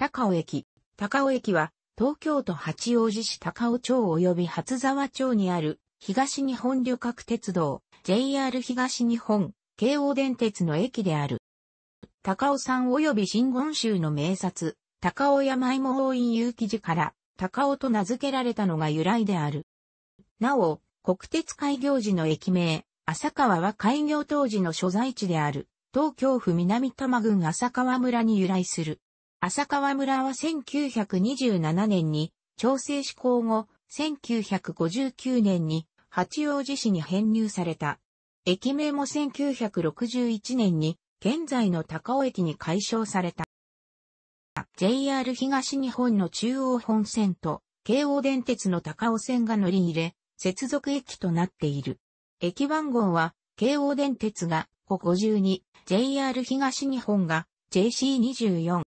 高尾駅。高尾駅は、東京都八王子市高尾町及び初沢町にある、東日本旅客鉄道、JR 東日本、京王電鉄の駅である。高尾山及び新言州の名刹、高尾山芋王院有記寺から、高尾と名付けられたのが由来である。なお、国鉄開業時の駅名、浅川は開業当時の所在地である、東京府南多摩郡浅川村に由来する。浅川村は1927年に調整施行後、1959年に八王子市に編入された。駅名も1961年に現在の高尾駅に改称された。JR 東日本の中央本線と京王電鉄の高尾線が乗り入れ、接続駅となっている。駅番号は京王電鉄が552、JR 東日本が JC24。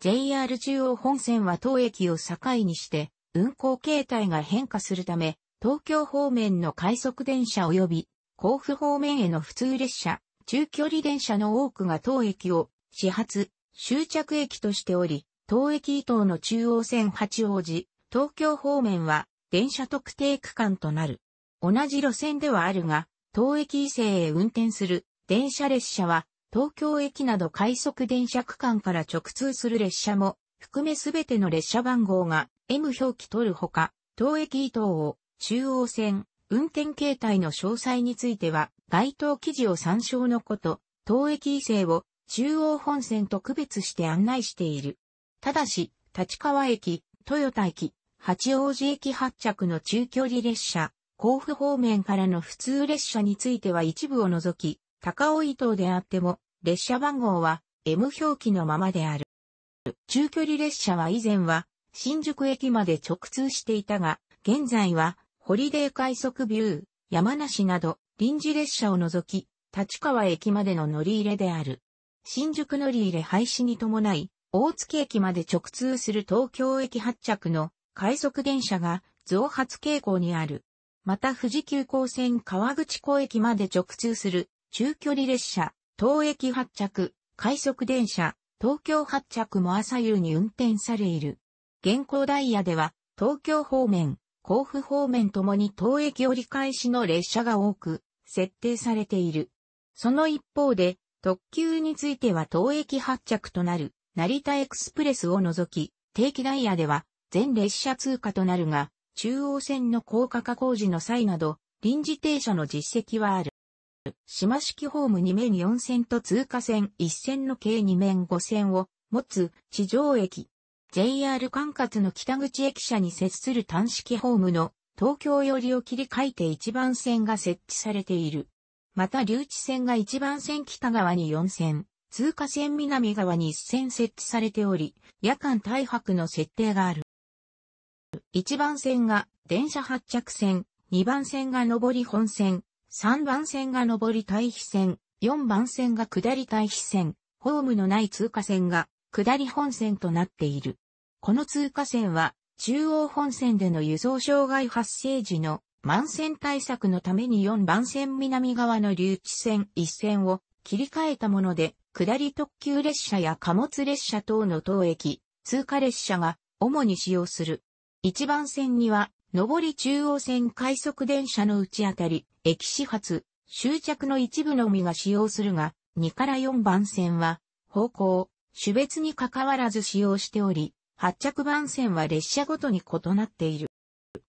JR 中央本線は当駅を境にして、運行形態が変化するため、東京方面の快速電車及び、甲府方面への普通列車、中距離電車の多くが当駅を、始発、終着駅としており、当駅伊東の中央線八王子、東京方面は、電車特定区間となる。同じ路線ではあるが、当駅伊勢へ運転する電車列車は東京駅など快速電車区間から直通する列車も、含めすべての列車番号が M 表記取るほか、当駅伊東を中央線、運転形態の詳細については、該当記事を参照のこと、当駅伊勢を中央本線と区別して案内している。ただし、立川駅、豊田駅、八王子駅発着の中距離列車、甲府方面からの普通列車については一部を除き、高尾伊藤であっても、列車番号は M 表記のままである。中距離列車は以前は新宿駅まで直通していたが、現在はホリデー快速ビュー、山梨など臨時列車を除き、立川駅までの乗り入れである。新宿乗り入れ廃止に伴い、大月駅まで直通する東京駅発着の快速電車が増発傾向にある。また富士急行線川口湖駅まで直通する中距離列車、東駅発着、快速電車、東京発着も朝夕に運転されいる。現行ダイヤでは、東京方面、甲府方面ともに東駅折り返しの列車が多く、設定されている。その一方で、特急については東駅発着となる、成田エクスプレスを除き、定期ダイヤでは、全列車通過となるが、中央線の高架化工事の際など、臨時停車の実績はある。島式ホーム2面4線と通過線1線の計2面5線を持つ地上駅。JR 管轄の北口駅舎に接する単式ホームの東京寄りを切り替えて1番線が設置されている。また留置線が1番線北側に4線、通過線南側に1線設置されており、夜間大白の設定がある。1番線が電車発着線、2番線が上り本線、3番線が上り対比線、4番線が下り対比線、ホームのない通過線が下り本線となっている。この通過線は中央本線での輸送障害発生時の満線対策のために4番線南側の留置線1線を切り替えたもので、下り特急列車や貨物列車等の当駅、通過列車が主に使用する。1番線には上り中央線快速電車の内あたり、駅始発、終着の一部のみが使用するが、2から4番線は、方向、種別に関わらず使用しており、発着番線は列車ごとに異なっている。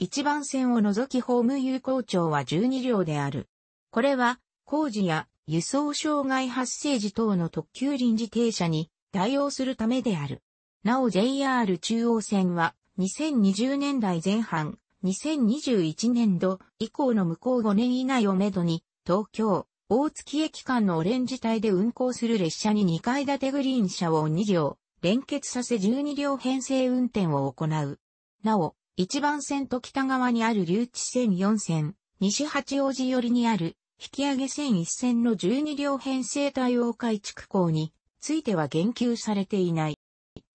1番線を除きホーム有効長は12両である。これは、工事や輸送障害発生時等の特急臨時停車に対応するためである。なお JR 中央線は2020年代前半、2021年度以降の向こう5年以内をめどに、東京、大月駅間のオレンジ帯で運行する列車に2階建てグリーン車を2両、連結させ12両編成運転を行う。なお、1番線と北側にある留置線4線、西八王子寄りにある引き上げ線1線の12両編成対応改築工については言及されていない。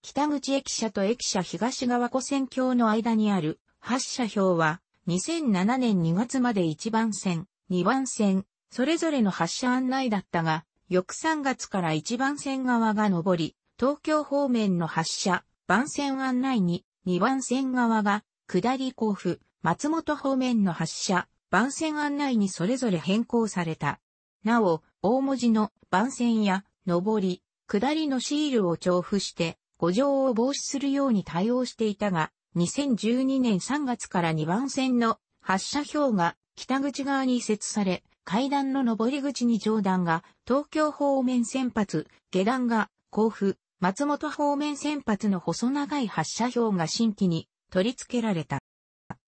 北口駅舎と駅舎東側湖線橋の間にある発射表は、2007年2月まで1番線、2番線、それぞれの発射案内だったが、翌3月から1番線側が上り、東京方面の発射、番線案内に、2番線側が、下り甲府、松本方面の発射、番線案内にそれぞれ変更された。なお、大文字の番線や、上り、下りのシールを重複して、誤乗を防止するように対応していたが、2012年3月から2番線の発射標が北口側に移設され、階段の上り口に上段が東京方面先発、下段が甲府、松本方面先発の細長い発射標が新規に取り付けられた。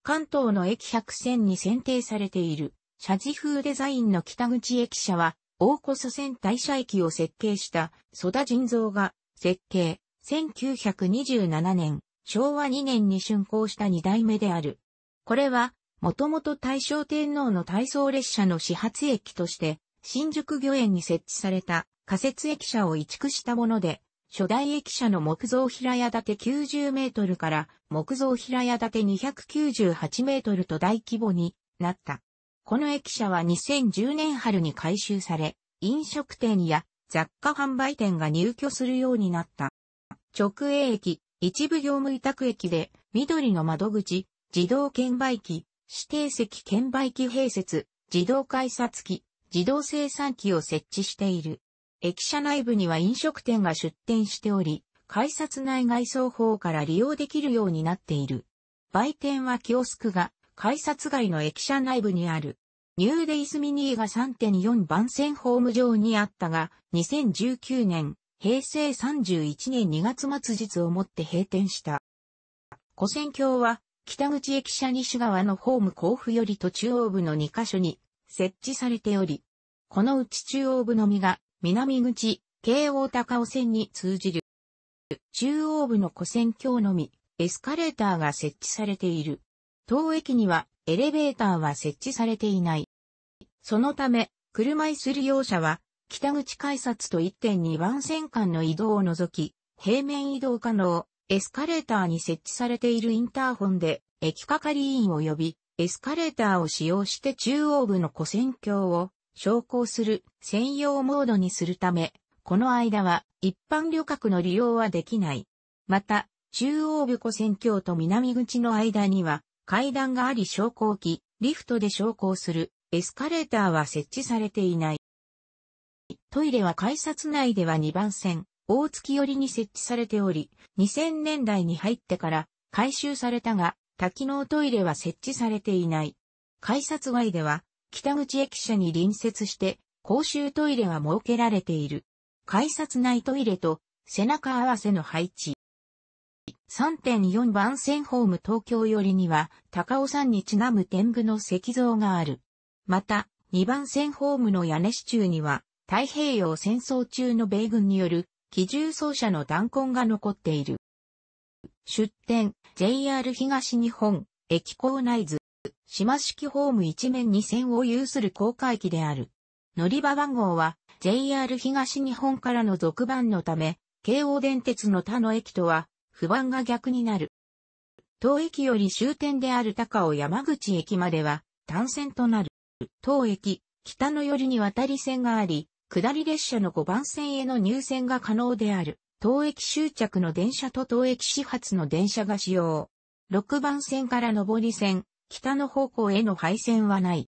関東の駅100線に選定されている、社寺風デザインの北口駅舎は、大古祖線大社駅を設計した、蘇田人造が設計、1927年昭和2年に竣工した2代目である。これは、もともと大正天皇の体操列車の始発駅として、新宿御苑に設置された仮設駅舎を移築したもので、初代駅舎の木造平屋建て90メートルから木造平屋建て298メートルと大規模になった。この駅舎は2010年春に改修され、飲食店や雑貨販売店が入居するようになった。直営駅、一部業務委託駅で、緑の窓口、自動券売機、指定席券売機併設、自動改札機、自動生産機を設置している。駅舎内部には飲食店が出店しており、改札内外装法から利用できるようになっている。売店はキオスクが、改札外の駅舎内部にある。ニューデイズミニーが3.4番線ホーム上にあったが、2019年、平成31年2月末日をもって閉店した。古戦橋は、北口駅舎西側のホーム甲府より途中央部の2カ所に設置されており、このうち中央部のみが南口、京王高尾線に通じる。中央部の古線橋のみ、エスカレーターが設置されている。当駅にはエレベーターは設置されていない。そのため、車椅子利用者は北口改札と1.2番線間の移動を除き、平面移動可能、エスカレーターに設置されているインターホンで、駅係員を呼び、エスカレーターを使用して中央部の古線橋を昇降する専用モードにするため、この間は一般旅客の利用はできない。また、中央部古線橋と南口の間には階段があり昇降機、リフトで昇降するエスカレーターは設置されていない。トイレは改札内では2番線、大月寄りに設置されており、2000年代に入ってから改修されたが、多機能トイレは設置されていない。改札外では、北口駅舎に隣接して、公衆トイレが設けられている。改札内トイレと背中合わせの配置。3.4番線ホーム東京寄りには、高尾山にちなむ天狗の石像がある。また、2番線ホームの屋根支柱には、太平洋戦争中の米軍による機銃奏者の弾痕が残っている。出展、JR 東日本、駅構内図、島式ホーム一面に線を有する高架駅である。乗り場番号は JR 東日本からの続番のため、京王電鉄の他の駅とは不番が逆になる。当駅より終点である高尾山口駅までは単線となる。当駅、北の寄りに渡り線があり、下り列車の5番線への入線が可能である、当駅終着の電車と当駅始発の電車が使用。6番線から上り線、北の方向への配線はない。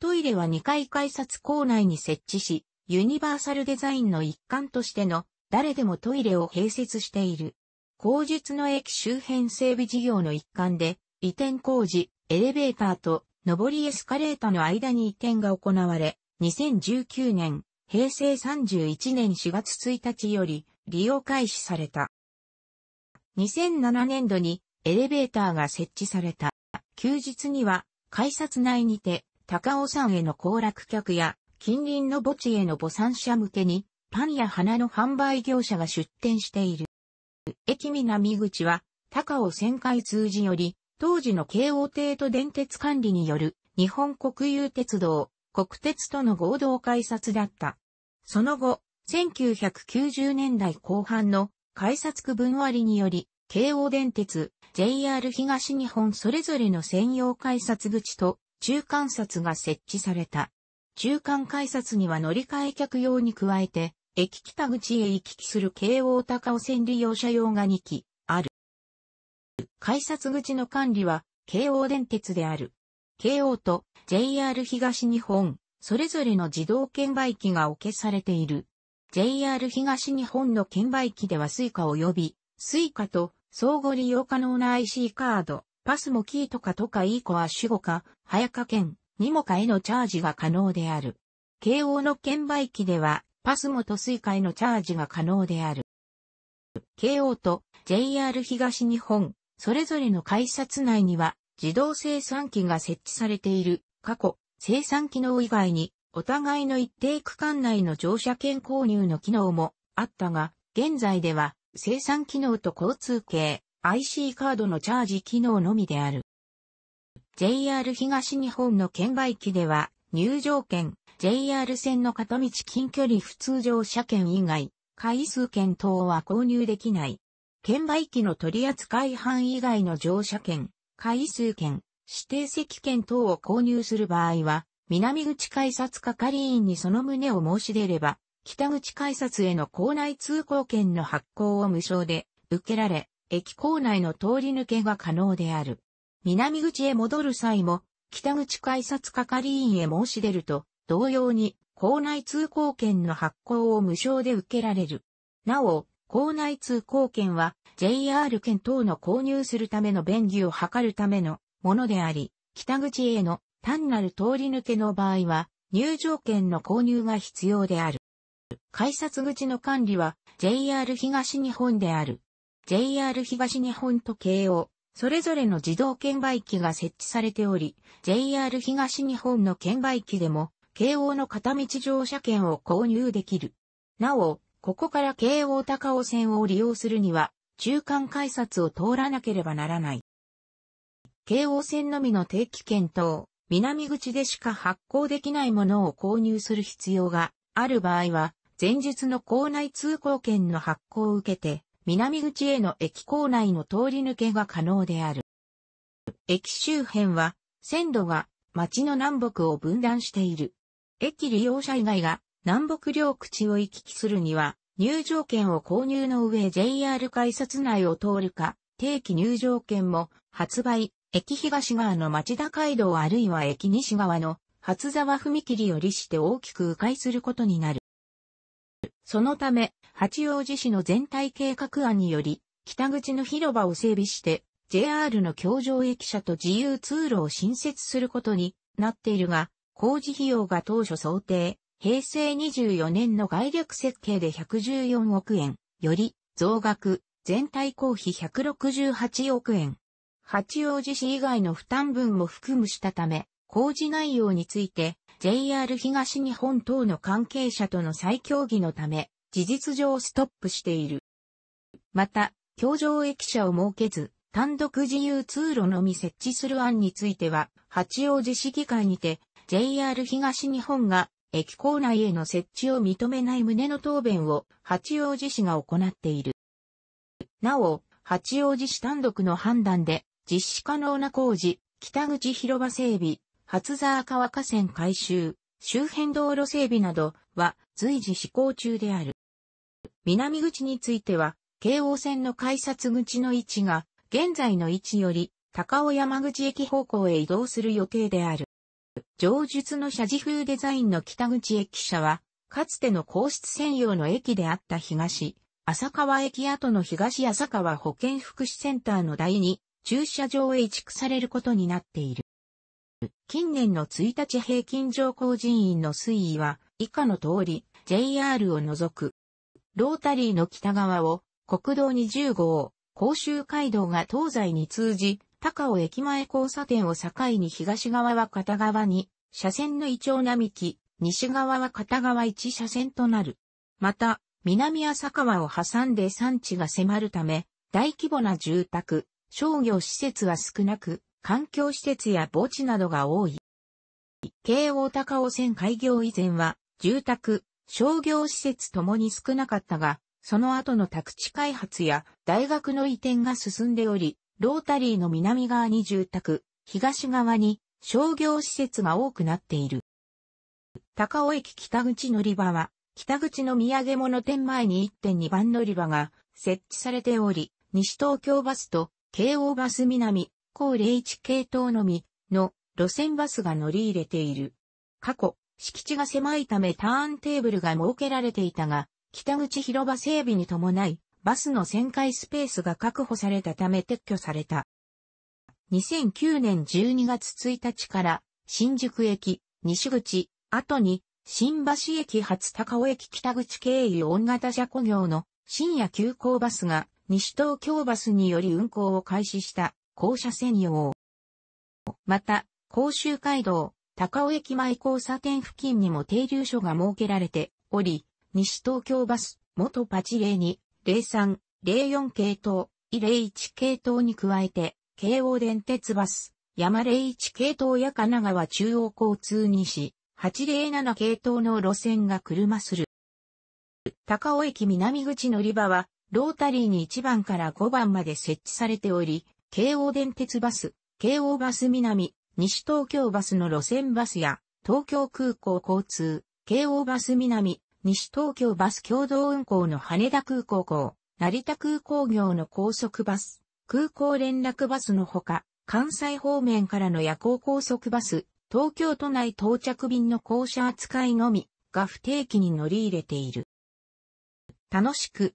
トイレは2階改札構内に設置し、ユニバーサルデザインの一環としての誰でもトイレを併設している。工述の駅周辺整備事業の一環で、移転工事、エレベーターと上りエスカレーターの間に移転が行われ、2019年、平成31年4月1日より利用開始された。2007年度にエレベーターが設置された。休日には改札内にて高尾山への行楽客や近隣の墓地への墓参者向けにパンや花の販売業者が出店している。駅南口は高尾旋回通じより当時の京王帝都電鉄管理による日本国有鉄道国鉄との合同改札だった。その後、1990年代後半の改札区分割により、京王電鉄、JR 東日本それぞれの専用改札口と中間札が設置された。中間改札には乗り換え客用に加えて、駅北口へ行き来する京王高尾線利用者用が2機ある。改札口の管理は京王電鉄である。京王と JR 東日本、それぞれの自動券売機が置けされている。JR 東日本の券売機では Suica 及び Suica と相互利用可能な IC カード、パスもキーとかとか e コア主語か、早か券、にもかへのチャージが可能である。慶応の券売機では、パスもと Suica へのチャージが可能である。慶応と JR 東日本、それぞれの改札内には自動生産機が設置されている過去、生産機能以外に、お互いの一定区間内の乗車券購入の機能もあったが、現在では、生産機能と交通系、IC カードのチャージ機能のみである。JR 東日本の券売機では、入場券、JR 線の片道近距離普通乗車券以外、回数券等は購入できない。券売機の取扱範囲以外の乗車券、回数券、指定席券等を購入する場合は、南口改札係員にその旨を申し出れば、北口改札への構内通行券の発行を無償で受けられ、駅構内の通り抜けが可能である。南口へ戻る際も、北口改札係員へ申し出ると、同様に、校内通行券の発行を無償で受けられる。なお、校内通行券は、JR 券等の購入するための便宜を図るためのものであり、北口への単なる通り抜けの場合は、入場券の購入が必要である。改札口の管理は JR 東日本である。JR 東日本と京王、それぞれの自動券売機が設置されており、JR 東日本の券売機でも、京王の片道乗車券を購入できる。なお、ここから京王高尾線を利用するには、中間改札を通らなければならない。京王線のみの定期券等、南口でしか発行できないものを購入する必要がある場合は、前日の校内通行券の発行を受けて、南口への駅構内の通り抜けが可能である。駅周辺は、線路が町の南北を分断している。駅利用者以外が南北両口を行き来するには、入場券を購入の上 JR 改札内を通るか、定期入場券も発売、駅東側の町田街道あるいは駅西側の初沢踏切よりして大きく迂回することになる。そのため、八王子市の全体計画案により、北口の広場を整備して、JR の京上駅舎と自由通路を新設することになっているが、工事費用が当初想定、平成24年の概略設計で114億円、より増額、全体公費168億円、八王子市以外の負担分も含むしたため、工事内容について、JR 東日本等の関係者との再協議のため、事実上ストップしている。また、協上駅舎を設けず、単独自由通路のみ設置する案については、八王子市議会にて、JR 東日本が駅構内への設置を認めない旨の答弁を八王子市が行っている。なお、八王子市単独の判断で実施可能な工事、北口広場整備、初沢川河川改修、周辺道路整備などは随時施行中である。南口については、京王線の改札口の位置が、現在の位置より、高尾山口駅方向へ移動する予定である。上述の社寺風デザインの北口駅舎は、かつての皇室専用の駅であった東、浅川駅跡の東浅川保健福祉センターの第2駐車場へ移築されることになっている。近年の1日平均乗降人員の推移は以下の通り JR を除く。ロータリーの北側を国道20号、甲州街道が東西に通じ、高尾駅前交差点を境に東側は片側に車線の胃腸並木、西側は片側1車線となる。また、南浅川を挟んで山地が迫るため、大規模な住宅、商業施設は少なく、環境施設や墓地などが多い。京王高尾線開業以前は、住宅、商業施設ともに少なかったが、その後の宅地開発や大学の移転が進んでおり、ロータリーの南側に住宅、東側に商業施設が多くなっている。高尾駅北口乗り場は、北口の土産物店前に1.2番乗り場が設置されており、西東京バスと京王バス南、高01系統のみの路線バスが乗り入れている。過去、敷地が狭いためターンテーブルが設けられていたが、北口広場整備に伴い、バスの旋回スペースが確保されたため撤去された。2009年12月1日から新宿駅、西口、後に新橋駅初高尾駅北口経由大型車庫業の深夜急行バスが西東京バスにより運行を開始した校舎専用。また、甲州街道、高尾駅前交差点付近にも停留所が設けられており、西東京バス、元パチ0に、03、04系統、イ01系統に加えて、京王電鉄バス、山01系統や神奈川中央交通にし、807系統の路線が車する。高尾駅南口乗り場は、ロータリーに1番から5番まで設置されており、京王電鉄バス、京王バス南、西東京バスの路線バスや、東京空港交通、京王バス南、西東京バス共同運行の羽田空港港、成田空港業の高速バス、空港連絡バスのほか、関西方面からの夜行高速バス、東京都内到着便の降車扱いのみが不定期に乗り入れている。楽しく